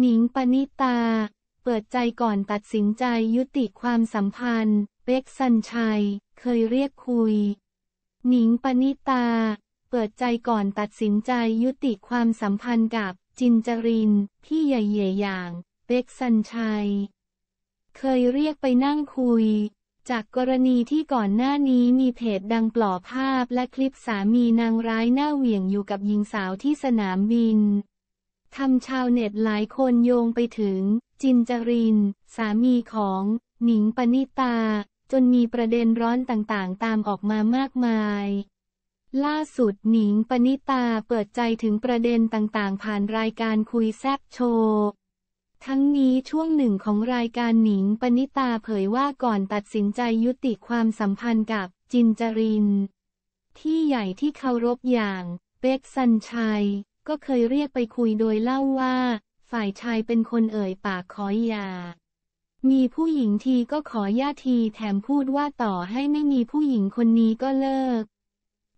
หนิงปณิตาเปิดใจก่อนตัดสินใจยุติความสัมพันธ์ เบ๊กสันชัย เคยเรียกคุย หนิงปณิตา เปิดใจก่อนตัดสินใจยุติความสัมพันธ์กับจินจรินพี่ใหญ่หญ่อย่างเบ๊กสันชัย เคยเรียกไปนั่งคุย จากกรณีที่ก่อนหน้านี้มีเพจดังปล่อภาพและคลิปสามีนางร้ายหน้าเหวี่ยงอยู่กับหญิงสาวที่สนามบินทำชาวเน็ตหลายคนโยงไปถึง จินจริน สามีของหนิงปณิตา จนมีประเด็นร้อนต่างๆตามออกมามากมาย ล่าสุดหนิงปณิตาเปิดใจถึงประเด็นต่างๆ ผ่านรายการคุยแซบโชว์ทั้งนี้ช่วงหนึ่งของรายการหนิงปณิตาเผยว่าก่อนตัดสินใจยุติความสัมพันธ์กับจินจริน ที่ใหญ่ที่เคารพอย่างเบ็กสันชัยก็เคยเรียกไปคุยโดยเล่าว่า ฝ่ายชายเป็นคนเอ่ยปากขอหย่ามีผู้หญิงทีก็ขอญย่าที แถมพูดว่าต่อให้ไม่มีผู้หญิงคนนี้ก็เลิก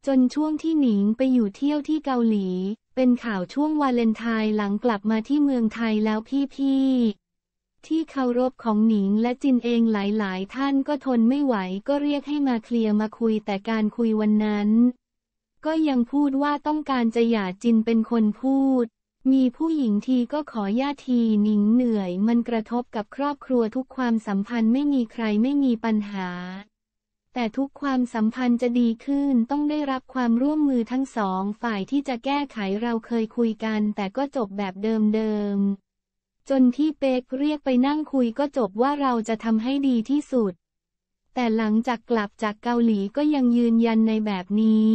จนช่วงที่หนิงไปอยู่เที่ยวที่เกาหลี เป็นข่าวช่วงวาเลนไทน์หลังกลับมาที่เมืองไทยแล้วพี่ๆที่เคารพของหนิงและจินเองหลายๆ ท่านก็ทนไม่ไหวก็เรียกให้มาเคลียร์มาคุยแต่การคุยวันนั้นก็ยังพูดว่าต้องการจะหย่าจินเป็นคนพูด มีผู้หญิงทีก็ขอญาทีหนิงเหนื่อย มันกระทบกับครอบครัวทุกความสัมพันธ์ไม่มีใครไม่มีปัญหา แต่ทุกความสัมพันธ์จะดีขึ้นต้องได้รับความร่วมมือทั้งสอง ฝ่ายที่จะแก้ไขเราเคยคุยกัน แต่ก็จบแบบเดิมๆ จนที่เป๊กเรียกไปนั่งคุยก็จบว่าเราจะทำให้ดีที่สุด แต่หลังจากกลับจากเกาหลีก็ยังยืนยันในแบบนี้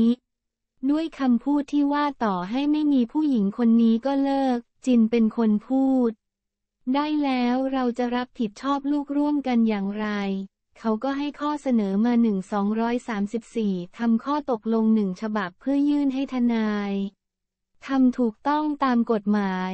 ด้วยคำพูดที่ว่าต่อให้ไม่มีผู้หญิงคนนี้ก็เลิก จินเป็นคนพูด ได้แล้วเราจะรับผิดชอบลูกร่วมกันอย่างไร เขาก็ให้ข้อเสนอมา 1234ทำข้อตกลงหนึ่งฉบับเพื่อยื่นให้ทนายทำถูกต้องตามกฎหมาย